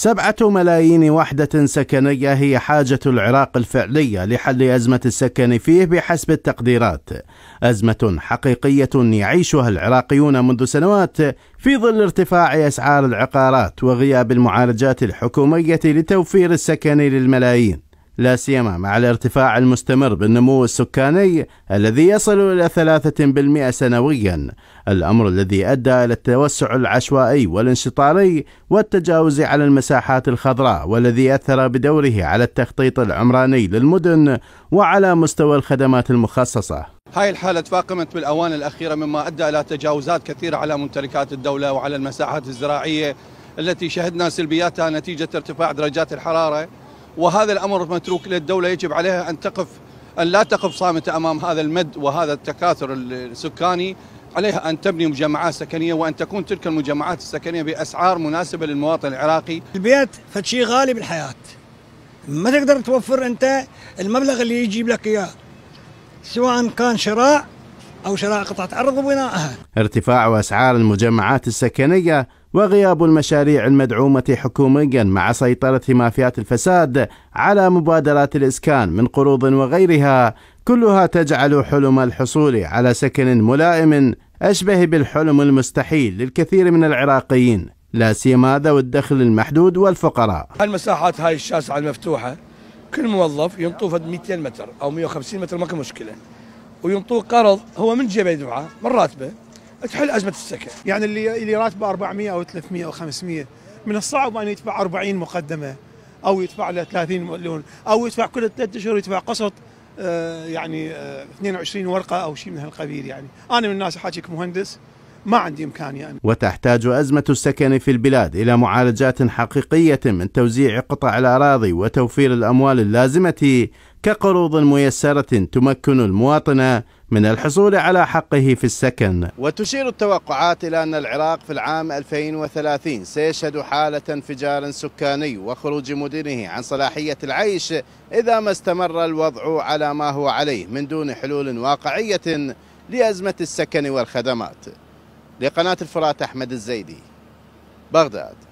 سبعة ملايين وحدة سكنية هي حاجة العراق الفعلية لحل أزمة السكن فيه بحسب التقديرات أزمة حقيقية يعيشها العراقيون منذ سنوات في ظل ارتفاع أسعار العقارات وغياب المعالجات الحكومية لتوفير السكن للملايين لا سيما مع الارتفاع المستمر بالنمو السكاني الذي يصل إلى 3% سنويا الأمر الذي أدى إلى التوسع العشوائي والانشطاري والتجاوز على المساحات الخضراء والذي أثر بدوره على التخطيط العمراني للمدن وعلى مستوى الخدمات المخصصة هاي الحالة تفاقمت بالأوان الأخيرة مما أدى إلى تجاوزات كثيرة على ممتلكات الدولة وعلى المساحات الزراعية التي شهدنا سلبياتها نتيجة ارتفاع درجات الحرارة وهذا الأمر متروك للدولة يجب عليها أن تقف أن لا تقف صامتة أمام هذا المد وهذا التكاثر السكاني عليها أن تبني مجمعات سكنية وأن تكون تلك المجمعات السكنية بأسعار مناسبة للمواطن العراقي البيت فشي غالي بالحياة ما تقدر توفر أنت المبلغ اللي يجيب لك إياه سواء كان شراء أو شراء قطعة أرض وبنائها ارتفاع أسعار المجمعات السكنية وغياب المشاريع المدعومة حكوميا مع سيطرة مافيات الفساد على مبادرات الإسكان من قروض وغيرها كلها تجعل حلم الحصول على سكن ملائم أشبه بالحلم المستحيل للكثير من العراقيين لا سيما ذوي الدخل المحدود والفقراء المساحات هاي الشاسعة المفتوحة كل موظف ينطوه 200 متر أو 150 متر ماكو مشكلة وينطوه قرض هو من جيبه يدفعه من راتبه تحل ازمه السكن، يعني اللي اللي راتبه 400 او 300 او 500 من الصعب ان يدفع 40 مقدمه او يدفع له 30 مليون او يدفع كل ثلاث اشهر يدفع قسط آه، يعني 22 آه، ورقه او شيء من هالقبيل يعني، انا من الناس احاكيك مهندس ما عندي إمكانية يعني. وتحتاج أزمة السكن في البلاد إلى معالجات حقيقية من توزيع قطع الأراضي وتوفير الأموال اللازمة كقروض ميسرة تمكن المواطن من الحصول على حقه في السكن وتشير التوقعات إلى أن العراق في العام 2030 سيشهد حالة انفجار سكاني وخروج مدنه عن صلاحية العيش إذا ما استمر الوضع على ما هو عليه من دون حلول واقعية لأزمة السكن والخدمات لقناة الفرات أحمد الزيدي بغداد